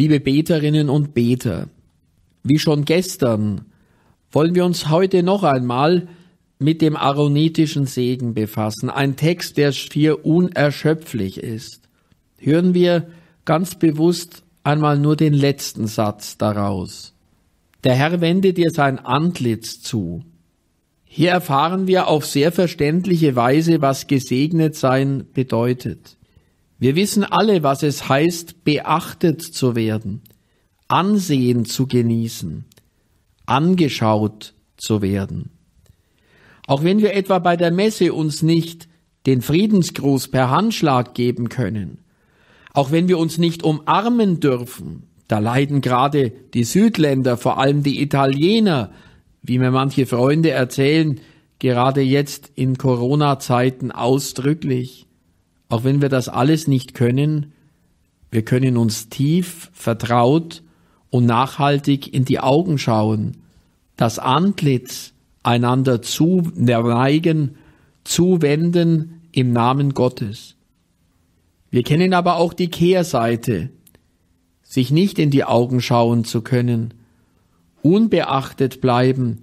Liebe Beterinnen und Beter, wie schon gestern wollen wir uns heute noch einmal mit dem aaronitischen Segen befassen, ein Text, der schier unerschöpflich ist. Hören wir ganz bewusst einmal nur den letzten Satz daraus. Der Herr wendet dir sein Antlitz zu. Hier erfahren wir auf sehr verständliche Weise, was gesegnet sein bedeutet. Wir wissen alle, was es heißt, beachtet zu werden, Ansehen zu genießen, angeschaut zu werden. Auch wenn wir etwa bei der Messe uns nicht den Friedensgruß per Handschlag geben können, auch wenn wir uns nicht umarmen dürfen, da leiden gerade die Südländer, vor allem die Italiener, wie mir manche Freunde erzählen, gerade jetzt in Corona-Zeiten ausdrücklich auch wenn wir das alles nicht können, wir können uns tief, vertraut und nachhaltig in die Augen schauen, das Antlitz einander zu neigen, zuwenden im Namen Gottes. Wir kennen aber auch die Kehrseite, sich nicht in die Augen schauen zu können, unbeachtet bleiben,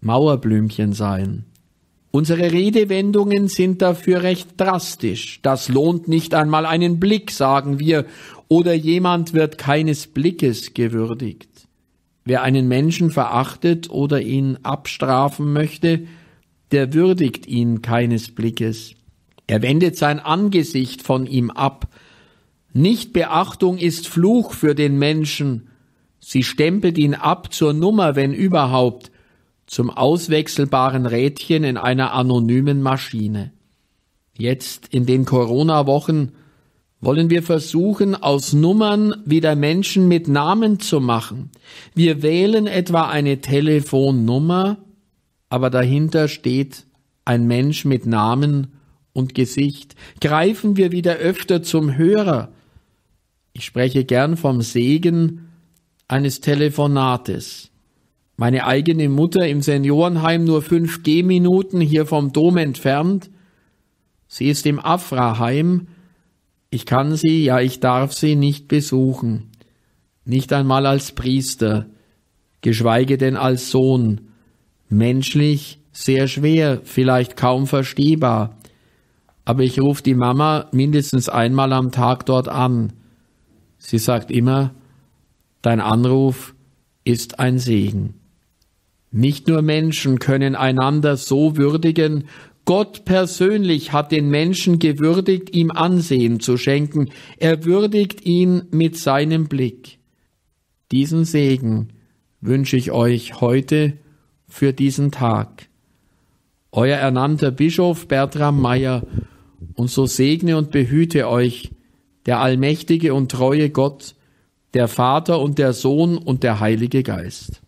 Mauerblümchen sein. Unsere Redewendungen sind dafür recht drastisch. Das lohnt nicht einmal einen Blick, sagen wir, oder jemand wird keines Blickes gewürdigt. Wer einen Menschen verachtet oder ihn abstrafen möchte, der würdigt ihn keines Blickes. Er wendet sein Angesicht von ihm ab. Nichtbeachtung ist Fluch für den Menschen. Sie stempelt ihn ab zur Nummer, wenn überhaupt zum auswechselbaren Rädchen in einer anonymen Maschine. Jetzt in den Corona-Wochen wollen wir versuchen, aus Nummern wieder Menschen mit Namen zu machen. Wir wählen etwa eine Telefonnummer, aber dahinter steht ein Mensch mit Namen und Gesicht. Greifen wir wieder öfter zum Hörer. Ich spreche gern vom Segen eines Telefonates meine eigene Mutter im Seniorenheim nur fünf Gehminuten hier vom Dom entfernt. Sie ist im Afraheim. Ich kann sie, ja, ich darf sie nicht besuchen. Nicht einmal als Priester, geschweige denn als Sohn. Menschlich sehr schwer, vielleicht kaum verstehbar. Aber ich rufe die Mama mindestens einmal am Tag dort an. Sie sagt immer, dein Anruf ist ein Segen. Nicht nur Menschen können einander so würdigen, Gott persönlich hat den Menschen gewürdigt, ihm Ansehen zu schenken, er würdigt ihn mit seinem Blick. Diesen Segen wünsche ich euch heute für diesen Tag. Euer ernannter Bischof Bertram Meyer, und so segne und behüte euch der allmächtige und treue Gott, der Vater und der Sohn und der Heilige Geist.